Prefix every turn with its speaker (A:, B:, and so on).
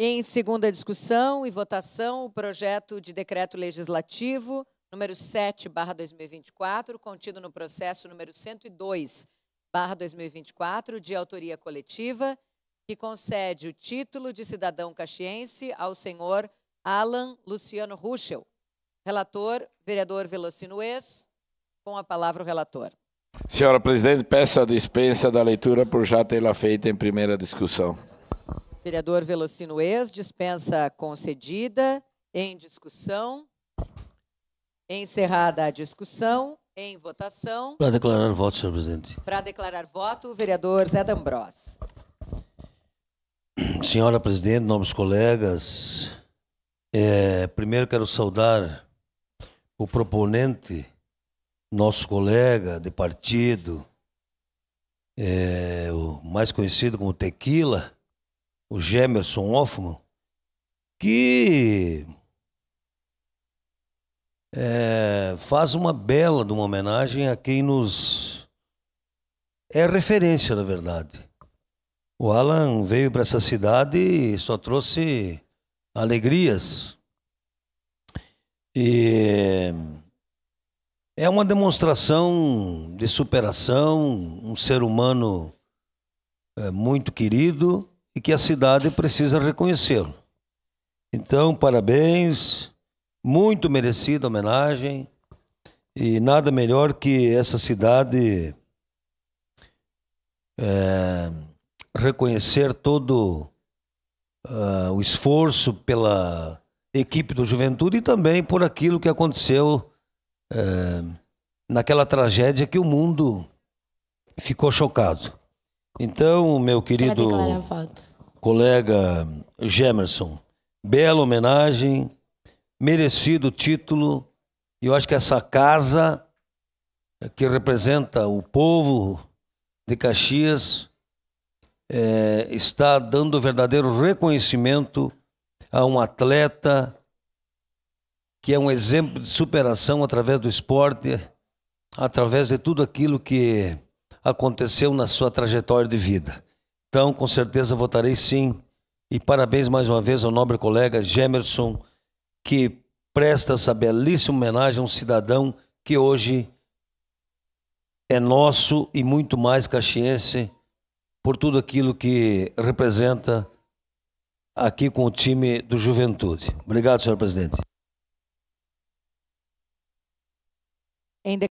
A: Em segunda discussão e votação, o projeto de decreto legislativo número 7, barra 2024, contido no processo número 102, barra 2024, de autoria coletiva, que concede o título de cidadão caxiense ao senhor Alan Luciano Ruschel. Relator, vereador Velocino Ex, com a palavra o relator.
B: Senhora Presidente, peço a dispensa da leitura por já tê-la feita em primeira discussão.
A: Vereador Velocino Ex, dispensa concedida, em discussão. Encerrada a discussão, em votação.
B: Para declarar voto, senhor presidente.
A: Para declarar voto, o vereador Zé D'Ambrós.
B: Senhora presidente, novos colegas, é, primeiro quero saudar o proponente, nosso colega de partido, é, o mais conhecido como Tequila, o Gemerson Hoffman, que é, faz uma bela de uma homenagem a quem nos é referência, na verdade. O Alan veio para essa cidade e só trouxe alegrias. E é uma demonstração de superação, um ser humano é, muito querido e que a cidade precisa reconhecê-lo. Então, parabéns, muito merecida homenagem e nada melhor que essa cidade é, reconhecer todo uh, o esforço pela equipe do Juventude e também por aquilo que aconteceu é, naquela tragédia que o mundo ficou chocado. Então, meu querido. Para declarar voto colega Gemerson. Bela homenagem, merecido título. E eu acho que essa casa é que representa o povo de Caxias é, está dando verdadeiro reconhecimento a um atleta que é um exemplo de superação através do esporte, através de tudo aquilo que aconteceu na sua trajetória de vida. Então, com certeza votarei sim. E parabéns mais uma vez ao nobre colega Gemerson, que presta essa belíssima homenagem a um cidadão que hoje é nosso e muito mais caxiense por tudo aquilo que representa aqui com o time do Juventude. Obrigado, senhor presidente.